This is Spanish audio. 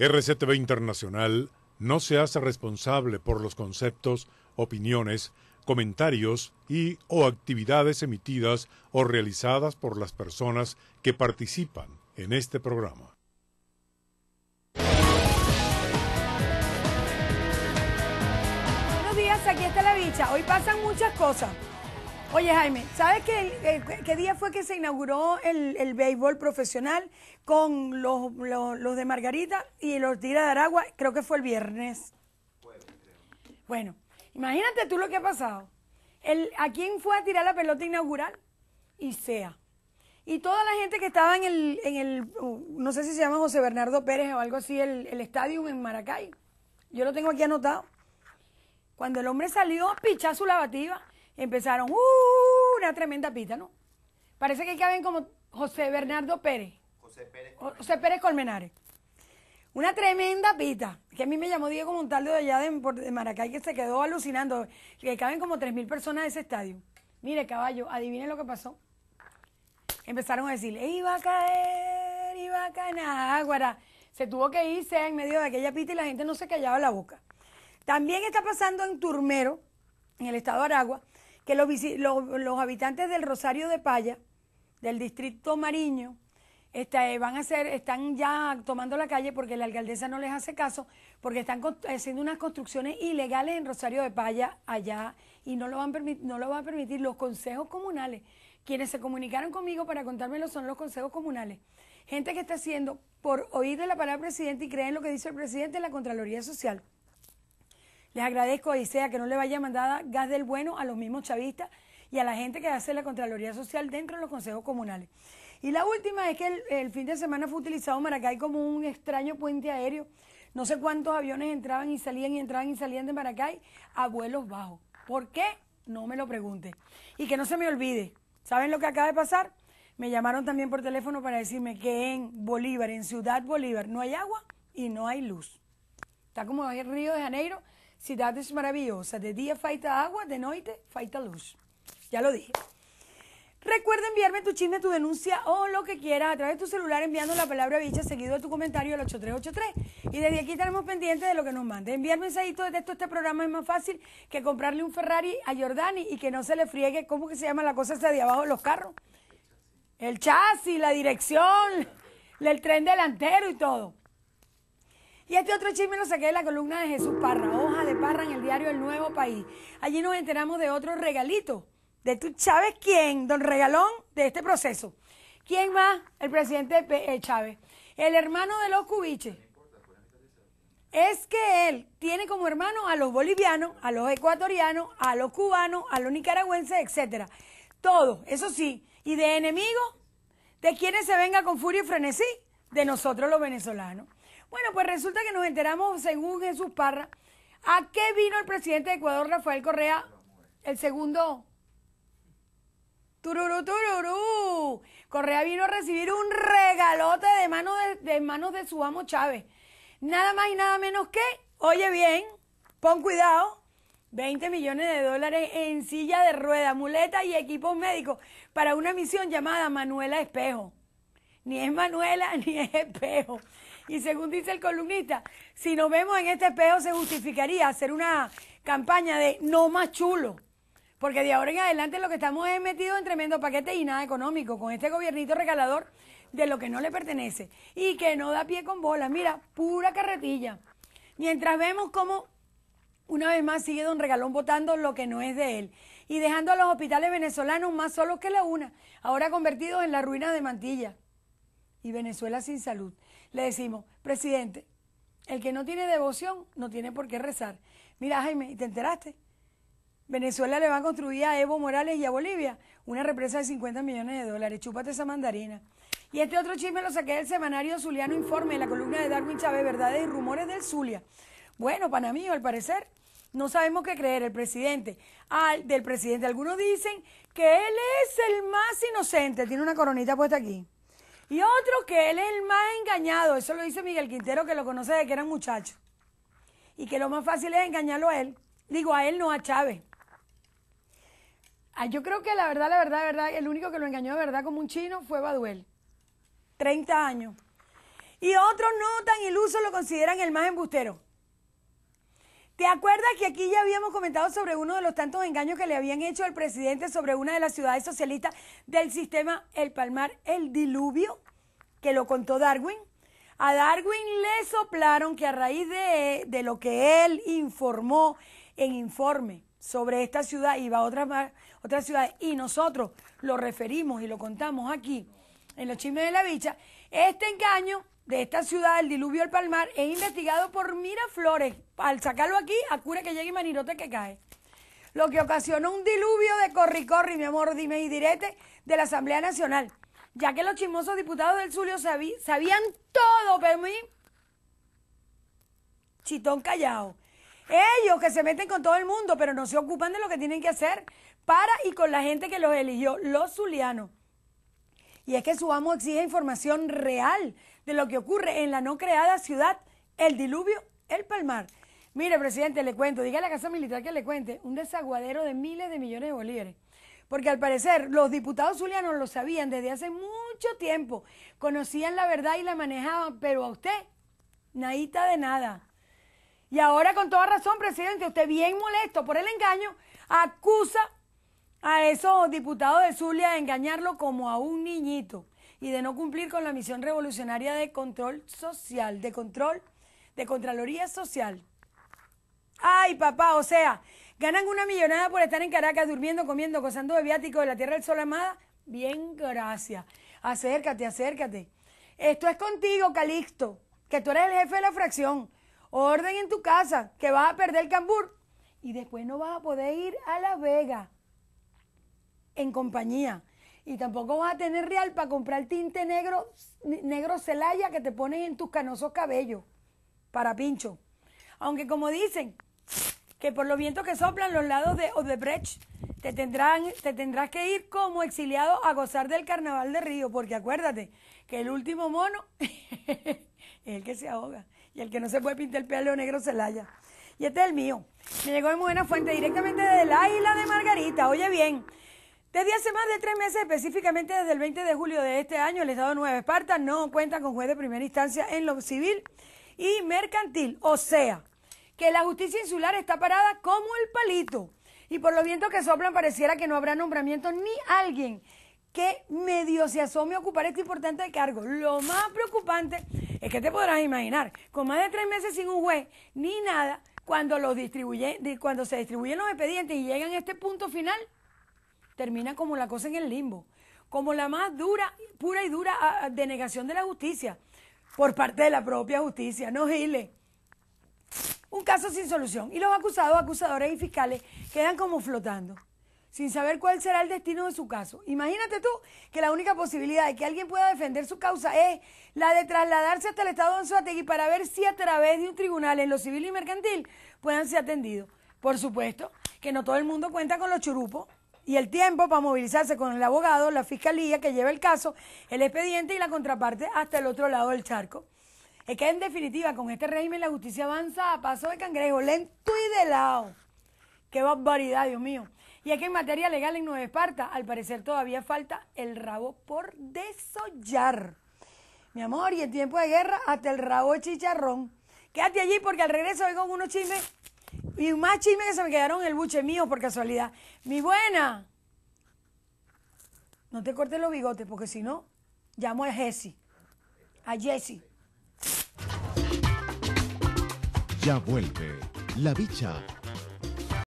RCTV Internacional no se hace responsable por los conceptos, opiniones, comentarios y o actividades emitidas o realizadas por las personas que participan en este programa. Buenos días, aquí está la bicha. Hoy pasan muchas cosas. Oye, Jaime, ¿sabes qué, qué día fue que se inauguró el, béisbol profesional con los, de Margarita y los Tira de Aragua? Creo que fue el viernes. Bueno, imagínate tú lo que ha pasado. ¿A quién fue a tirar la pelota inaugural? Y sea. Y toda la gente que estaba en el, en el uh, no sé si se llama José Bernardo Pérez o algo así, el, estadio en Maracay. Yo lo tengo aquí anotado. Cuando el hombre salió, pichazo su lavativa empezaron uh, una tremenda pita, ¿no? Parece que caben como José Bernardo Pérez. José Pérez Colmenares. Pérez Colmenares. Una tremenda pita, que a mí me llamó Diego Montaldo de allá de, Maracay, que se quedó alucinando, que caben como 3.000 personas en ese estadio. Mire, caballo, adivinen lo que pasó. Empezaron a decir, iba a caer, iba a caer, Náguara. Se tuvo que irse en medio de aquella pita y la gente no se callaba la boca. También está pasando en Turmero, en el estado de Aragua, que los, habitantes del Rosario de Paya, del distrito Mariño, eh, van a están ya tomando la calle porque la alcaldesa no les hace caso, porque están haciendo unas construcciones ilegales en Rosario de Paya allá y no lo van no lo van a permitir los consejos comunales. Quienes se comunicaron conmigo para contármelo son los consejos comunales. Gente que está haciendo por oír de la palabra presidente y creen lo que dice el presidente en la Contraloría Social. Les agradezco a ICEA que no le vaya mandada gas del bueno a los mismos chavistas y a la gente que hace la Contraloría Social dentro de los consejos comunales. Y la última es que el, fin de semana fue utilizado Maracay como un extraño puente aéreo. No sé cuántos aviones entraban y salían y entraban y salían de Maracay a vuelos bajos. ¿Por qué? No me lo pregunte. Y que no se me olvide. ¿Saben lo que acaba de pasar? Me llamaron también por teléfono para decirme que en Bolívar, en Ciudad Bolívar, no hay agua y no hay luz. Está como el Río de Janeiro, es maravillosas. De día falta agua, de noche falta luz. Ya lo dije. Recuerda enviarme tu chisme, tu denuncia o lo que quieras a través de tu celular enviando la palabra bicha seguido de tu comentario al 8383. Y desde aquí estaremos pendientes de lo que nos mandes. Enviar mensajitos de texto a este programa es más fácil que comprarle un Ferrari a Jordani y que no se le friegue, ¿cómo que se llama la cosa esa de abajo de los carros? El chasis, la dirección, el tren delantero y todo. Y este otro chisme lo saqué de la columna de Jesús Parra, hoja de Parra en el diario El Nuevo País. Allí nos enteramos de otro regalito, de tú Chávez, quién, don Regalón, de este proceso. ¿Quién más? El presidente eh, Chávez. El hermano de los cubiches. Es que él tiene como hermano a los bolivianos, a los ecuatorianos, a los cubanos, a los nicaragüenses, etcétera. Todos, eso sí. Y de enemigos, de quienes se venga con furia y frenesí, de nosotros los venezolanos. Bueno, pues resulta que nos enteramos, según Jesús Parra, ¿a qué vino el presidente de Ecuador, Rafael Correa? El segundo. Tururú, tururú. Correa vino a recibir un regalote de manos de, de su amo Chávez. Nada más y nada menos que, oye bien, pon cuidado, 20 millones de dólares en silla de rueda, muleta y equipos médicos para una misión llamada Manuela Espejo ni es Manuela, ni es espejo. Y según dice el columnista, si nos vemos en este espejo se justificaría hacer una campaña de no más chulo. Porque de ahora en adelante lo que estamos es metidos en tremendo paquete y nada económico, con este gobiernito regalador de lo que no le pertenece y que no da pie con bolas. Mira, pura carretilla. Mientras vemos cómo una vez más sigue don Regalón votando lo que no es de él y dejando a los hospitales venezolanos más solos que la una, ahora convertidos en la ruina de Mantilla y Venezuela sin salud. Le decimos, presidente, el que no tiene devoción no tiene por qué rezar. Mira, Jaime, ¿y te enteraste? Venezuela le va a construir a Evo Morales y a Bolivia una represa de 50 millones de dólares. Chúpate esa mandarina. Y este otro chisme lo saqué del semanario Zuliano Informe, en la columna de Darwin Chávez, Verdades y Rumores del Zulia. Bueno, para mí, al parecer, no sabemos qué creer. El presidente, al, del presidente, algunos dicen que él es el más inocente. Tiene una coronita puesta aquí. Y otro que él es el más engañado, eso lo dice Miguel Quintero, que lo conoce de que un muchacho, Y que lo más fácil es engañarlo a él. Digo, a él no a Chávez. Ah, yo creo que la verdad, la verdad, la verdad, el único que lo engañó de verdad como un chino fue Baduel. 30 años. Y otros no tan ilusos lo consideran el más embustero. ¿Te acuerdas que aquí ya habíamos comentado sobre uno de los tantos engaños que le habían hecho al presidente sobre una de las ciudades socialistas del sistema El Palmar, el diluvio, que lo contó Darwin? A Darwin le soplaron que a raíz de, lo que él informó en informe sobre esta ciudad, iba a otras, otras ciudades, y nosotros lo referimos y lo contamos aquí en los chismes de la bicha, este engaño de esta ciudad, el diluvio del Palmar, es investigado por Miraflores. Al sacarlo aquí, acure que llegue y manirote que cae. Lo que ocasionó un diluvio de corri-corri, mi amor, dime y direte, de la Asamblea Nacional. Ya que los chismosos diputados del Zulio sabían todo, pero mí. Chitón callado. Ellos que se meten con todo el mundo, pero no se ocupan de lo que tienen que hacer para y con la gente que los eligió, los zulianos y es que su amo exige información real de lo que ocurre en la no creada ciudad, el diluvio, el palmar. Mire, presidente, le cuento, diga a la Casa Militar que le cuente, un desaguadero de miles de millones de bolívares. Porque al parecer los diputados zulianos lo sabían desde hace mucho tiempo, conocían la verdad y la manejaban, pero a usted, nadita de nada. Y ahora con toda razón, presidente, usted bien molesto por el engaño, acusa a esos diputados de Zulia de engañarlo como a un niñito y de no cumplir con la misión revolucionaria de control social, de control de Contraloría Social. Ay, papá, o sea, ganan una millonada por estar en Caracas durmiendo, comiendo, gozando de viático de la Tierra del Sol Amada. Bien, gracias. Acércate, acércate. Esto es contigo, Calixto, que tú eres el jefe de la fracción. Orden en tu casa, que vas a perder el cambur y después no vas a poder ir a La Vega en compañía. Y tampoco vas a tener real para comprar tinte negro, negro celaya que te pones en tus canosos cabellos para pincho. Aunque como dicen, que por los vientos que soplan los lados de Odebrecht, te, tendrán, te tendrás que ir como exiliado a gozar del carnaval de Río, porque acuérdate que el último mono es el que se ahoga y el que no se puede pintar el pelo negro celaya Y este es el mío. Me llegó en buena fuente directamente de la isla de Margarita. Oye bien, desde hace más de tres meses, específicamente desde el 20 de julio de este año, el Estado de Nueva Esparta no cuenta con juez de primera instancia en lo civil y mercantil. O sea, que la justicia insular está parada como el palito. Y por los vientos que soplan, pareciera que no habrá nombramiento ni alguien que medio se asome a ocupar este importante cargo. Lo más preocupante es que te podrás imaginar, con más de tres meses sin un juez ni nada, cuando, cuando se distribuyen los expedientes y llegan a este punto final, termina como la cosa en el limbo, como la más dura, pura y dura ah, ah, denegación de la justicia por parte de la propia justicia, no Gile. Un caso sin solución y los acusados, acusadores y fiscales quedan como flotando sin saber cuál será el destino de su caso. Imagínate tú que la única posibilidad de que alguien pueda defender su causa es la de trasladarse hasta el estado de Anzuategui para ver si a través de un tribunal en lo civil y mercantil puedan ser atendidos. Por supuesto que no todo el mundo cuenta con los churupos y el tiempo para movilizarse con el abogado, la fiscalía que lleva el caso, el expediente y la contraparte hasta el otro lado del charco. Es que en definitiva con este régimen la justicia avanza a paso de cangrejo, lento y de lado. Qué barbaridad, Dios mío. Y es que en materia legal en Nueva Esparta, al parecer todavía falta el rabo por desollar. Mi amor, y en tiempo de guerra, hasta el rabo de chicharrón. Quédate allí porque al regreso vengo con unos chismes y más chisme que se me quedaron en el buche mío por casualidad. Mi buena. No te cortes los bigotes, porque si no, llamo a Jesse, A Jesse. Ya vuelve la bicha